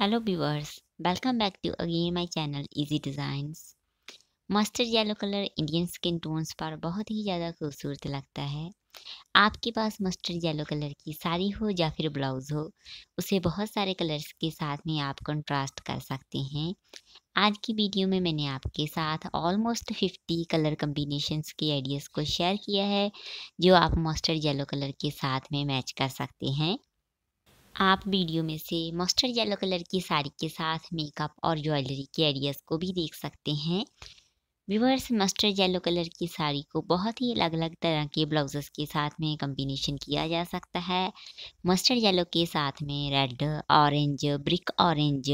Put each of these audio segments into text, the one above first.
hello viewers welcome back to again my channel easy designs mustard yellow colour Indian skin tones पर बहुत ही ज़्यादा खूबसूरत लगता है आपके पास मस्टर्ड येलो कलर की साड़ी हो या फिर ब्लाउज़ हो उसे बहुत सारे कलर्स के साथ में आप कंट्रास्ट कर सकते हैं आज की वीडियो में मैंने आपके साथ ऑलमोस्ट फिफ्टी कलर कम्बिनेशंस के आइडियाज़ को शेयर किया है जो आप मस्टर्ड येलो कलर के साथ में मैच कर सकते हैं आप वीडियो में से मस्टर्ड येलो कलर की साड़ी के साथ मेकअप और ज्वेलरी के आइडियाज़ को भी देख सकते हैं व्यूवर्स मस्टर्ड येलो कलर की साड़ी को बहुत ही अलग अलग तरह के ब्लाउजेस के साथ में कम्बिनेशन किया जा सकता है मस्टर्ड येलो के साथ में red orange brick orange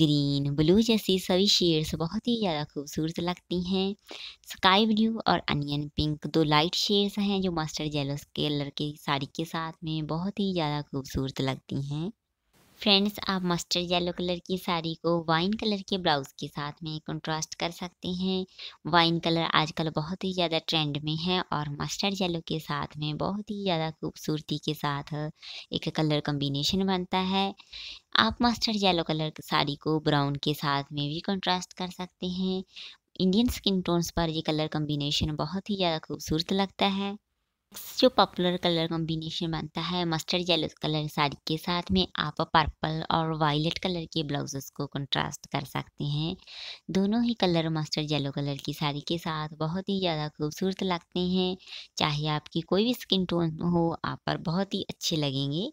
green blue जैसी सभी शेड्स बहुत ही ज़्यादा खूबसूरत लगती हैं स्काई ब्लू और अनियन पिंक दो लाइट शेड्स हैं जो मस्टर्ड येलो कलर की साड़ी के साथ में बहुत ही ज़्यादा खूबसूरत लगती हैं फ्रेंड्स आप मस्टर्ड येलो कलर की साड़ी को वाइन कलर के ब्लाउज़ के साथ में कंट्रास्ट कर सकते हैं वाइन कलर आजकल बहुत ही ज़्यादा ट्रेंड में है और मस्टर्ड येलो के साथ में बहुत ही ज़्यादा खूबसूरती के साथ एक कलर कम्बिनेशन बनता है आप मस्टर्ड येलो कलर साड़ी को ब्राउन के साथ में भी कंट्रास्ट कर सकते हैं इंडियन स्किन टोन्स पर ये कलर कम्बिनेशन बहुत ही ज़्यादा खूबसूरत लगता है जो पॉपुलर कलर कॉम्बिनेशन बनता है मस्टर्ड येलो कलर साड़ी के साथ में आप पर्पल और वायलेट कलर के ब्लाउजेस को कंट्रास्ट कर सकते हैं दोनों ही कलर मस्टर्ड येलो कलर की साड़ी के साथ बहुत ही ज़्यादा खूबसूरत लगते हैं चाहे आपकी कोई भी स्किन टोन हो आप पर बहुत ही अच्छे लगेंगे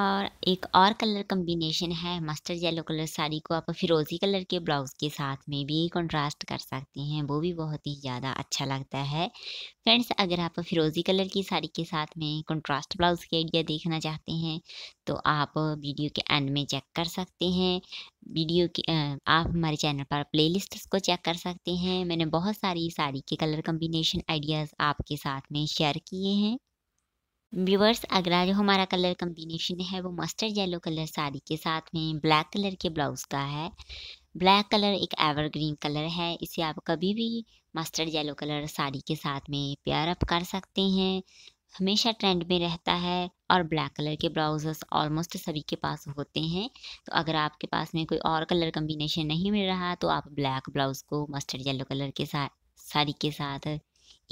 और एक और कलर कम्बिनेशन है मस्टर्ड येलो कलर साड़ी को आप फिरोज़ी कलर के ब्लाउज़ के साथ में भी कंट्रास्ट कर सकते हैं वो भी बहुत ही ज़्यादा अच्छा लगता है फ्रेंड्स अगर आप फिरोज़ी कलर की साड़ी के साथ में कंट्रास्ट ब्लाउज़ के आइडिया देखना चाहते हैं तो आप वीडियो के एंड में चेक कर सकते हैं वीडियो के आप हमारे चैनल पर प्ले को चेक कर सकते हैं मैंने बहुत सारी साड़ी के कलर कम्बिनेशन आइडियाज़ आपके साथ में शेयर किए हैं व्यूवर्स अगला जो हमारा कलर कम्बिनेशन है वो मस्टर्ड येलो कलर साड़ी के साथ में ब्लैक कलर के ब्लाउज़ का है ब्लैक कलर एक एवरग्रीन कलर है इसे आप कभी भी मस्टर्ड येलो कलर साड़ी के साथ में पेयर अप कर सकते हैं हमेशा ट्रेंड में रहता है और ब्लैक कलर के ब्लाउज ऑलमोस्ट सभी के पास होते हैं तो अगर आपके पास में कोई और कलर कम्बिनेशन नहीं मिल रहा तो आप ब्लैक ब्लाउज़ को मस्टर्ड येलो कलर के साथ साड़ी के साथ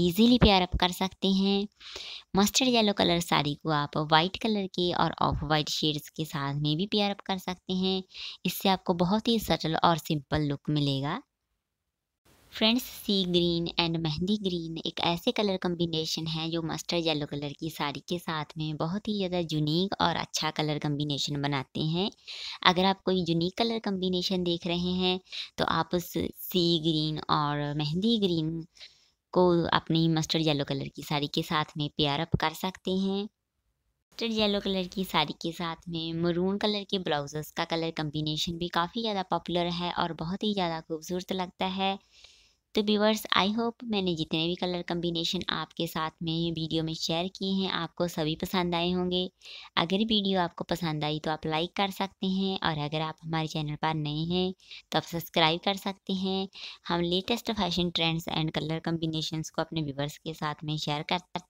इजीली पेयर अप कर सकते हैं मस्टर्ड येलो कलर साड़ी को आप वाइट कलर के और ऑफ वाइट शेड्स के साथ में भी पेयर अप कर सकते हैं इससे आपको बहुत ही सटल और सिंपल लुक मिलेगा friends sea green and mehndi green एक ऐसे कलर कम्बिनेशन है जो मस्टर्ड येलो कलर की साड़ी के साथ में बहुत ही ज़्यादा यूनिक और अच्छा कलर कम्बिनेशन बनाते हैं अगर आप कोई यूनिक कलर कम्बिनेशन देख रहे हैं तो आप उस सी ग्रीन और मेहंदी ग्रीन को अपनी मस्टर्ड येलो कलर की साड़ी के साथ में पेयर अप कर सकते हैं मस्टर्ड येलो कलर की साड़ी के साथ में मरून कलर के ब्लाउजेस का कलर कम्बिनेशन भी काफ़ी ज़्यादा पॉपुलर है और बहुत ही ज़्यादा खूबसूरत लगता है तो व्यूवर्स आई होप मैंने जितने भी कलर कम्बिनेशन आपके साथ में वीडियो में शेयर किए हैं आपको सभी पसंद आए होंगे अगर वीडियो आपको पसंद आई तो आप लाइक कर सकते हैं और अगर आप हमारे चैनल पर नए हैं तो आप सब्सक्राइब कर सकते हैं हम latest fashion trends and colour combination को अपने व्यूवर्स के साथ में शेयर कर